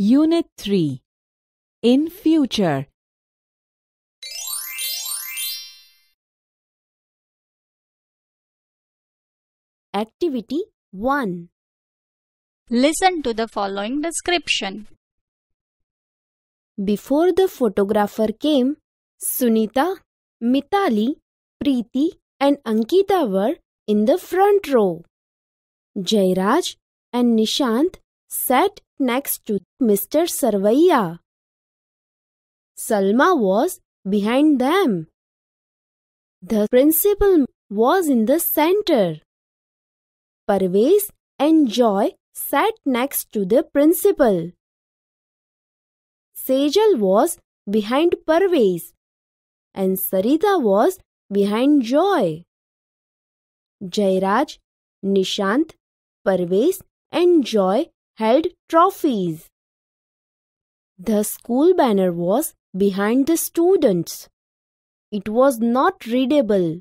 Unit 3 In future Activity 1 Listen to the following description. Before the photographer came, Sunita, Mitali, Preeti and Ankita were in the front row. Jairaj and Nishant sat next to Mr. Sarvaiya. Salma was behind them. The principal was in the center. Parvez and Joy sat next to the principal. Sejal was behind Parvez and Sarita was behind Joy. Jairaj, Nishant, Parvez and Joy held trophies. The school banner was behind the students. It was not readable.